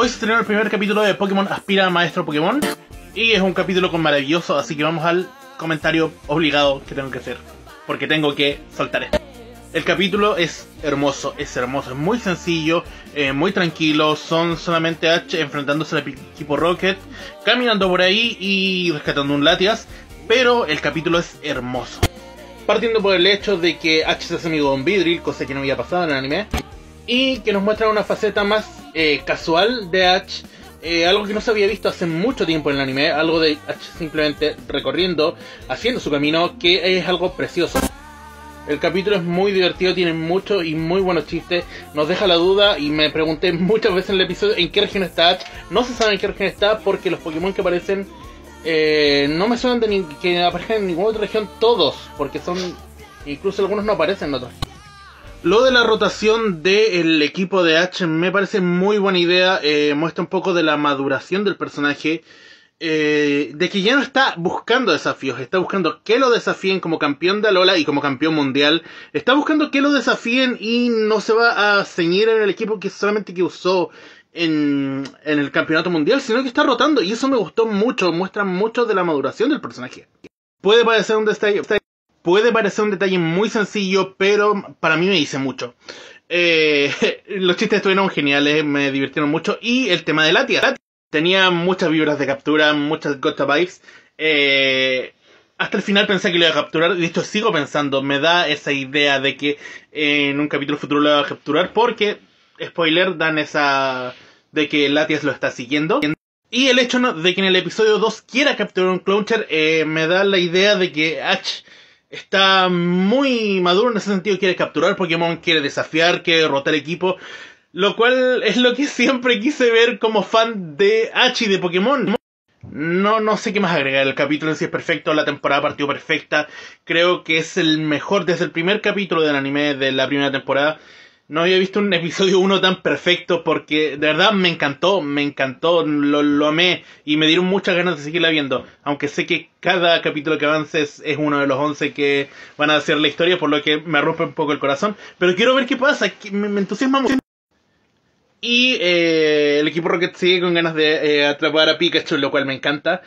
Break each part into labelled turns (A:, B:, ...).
A: Hoy se estrenó el primer capítulo de Pokémon Aspira Maestro Pokémon. Y es un capítulo con maravilloso, así que vamos al comentario obligado que tengo que hacer. Porque tengo que soltar esto. El capítulo es hermoso, es hermoso, es muy sencillo, eh, muy tranquilo. Son solamente H enfrentándose al equipo Rocket, caminando por ahí y rescatando un Latias. Pero el capítulo es hermoso. Partiendo por el hecho de que H se hace amigo de un Vidril, cosa que no había pasado en el anime y que nos muestra una faceta más eh, casual de Ash. Eh, algo que no se había visto hace mucho tiempo en el anime, algo de Ash simplemente recorriendo, haciendo su camino, que es algo precioso. El capítulo es muy divertido, tiene muchos y muy buenos chistes, nos deja la duda y me pregunté muchas veces en el episodio en qué región está Ash. No se sabe en qué región está porque los Pokémon que aparecen eh, no me suenan de que aparezcan en ninguna otra región todos, porque son incluso algunos no aparecen en otros. Lo de la rotación del equipo de H me parece muy buena idea. Eh, muestra un poco de la maduración del personaje. Eh, de que ya no está buscando desafíos, está buscando que lo desafíen como campeón de Alola y como campeón mundial. Está buscando que lo desafíen y no se va a ceñir en el equipo que solamente que usó en, en el campeonato mundial, sino que está rotando. Y eso me gustó mucho, muestra mucho de la maduración del personaje. Puede parecer un detalle Puede parecer un detalle muy sencillo, pero para mí me dice mucho. Eh, los chistes estuvieron geniales, me divirtieron mucho. Y el tema de Latias Tenía muchas vibras de captura, muchas gota vibes. Eh, hasta el final pensé que lo iba a capturar, y de hecho sigo pensando, me da esa idea de que eh, en un capítulo futuro lo iba a capturar, porque, spoiler, dan esa de que Latias lo está siguiendo. Y el hecho de que en el episodio 2 quiera capturar un Clouncher me da la idea de que está muy maduro en ese sentido, quiere capturar Pokémon, quiere desafiar, quiere derrotar equipo, lo cual es lo que siempre quise ver como fan de H de Pokémon. No, no sé qué más agregar. El capítulo en sí es perfecto, la temporada partió perfecta. Creo que es el mejor desde el primer capítulo del anime de la primera temporada no había visto un episodio 1 tan perfecto porque de verdad me encantó, me encantó, lo, amé y me dieron muchas ganas de seguirla viendo. Aunque sé que cada capítulo que avance es, uno de los 11 que van a hacer la historia, por lo que me rompe un poco el corazón. Pero quiero ver qué pasa, me, entusiasma mucho. Y eh, el equipo Rocket sigue con ganas de eh, atrapar a Pikachu, lo cual me encanta.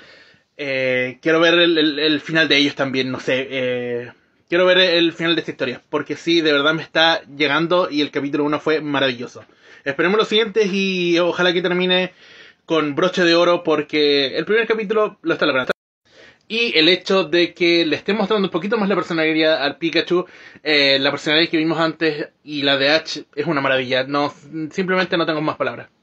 A: Eh, quiero ver el, el, final de ellos también, no sé quiero ver el final de esta historia, porque sí, de verdad me está llegando y el capítulo 1 fue maravilloso. Esperemos los siguientes y ojalá que termine con broche de oro, porque el primer capítulo lo está logrando. Y el hecho de que le esté mostrando un poquito más la personalidad al Pikachu, eh, la personalidad que vimos antes y la de H es una maravilla. No, simplemente no tengo más palabras.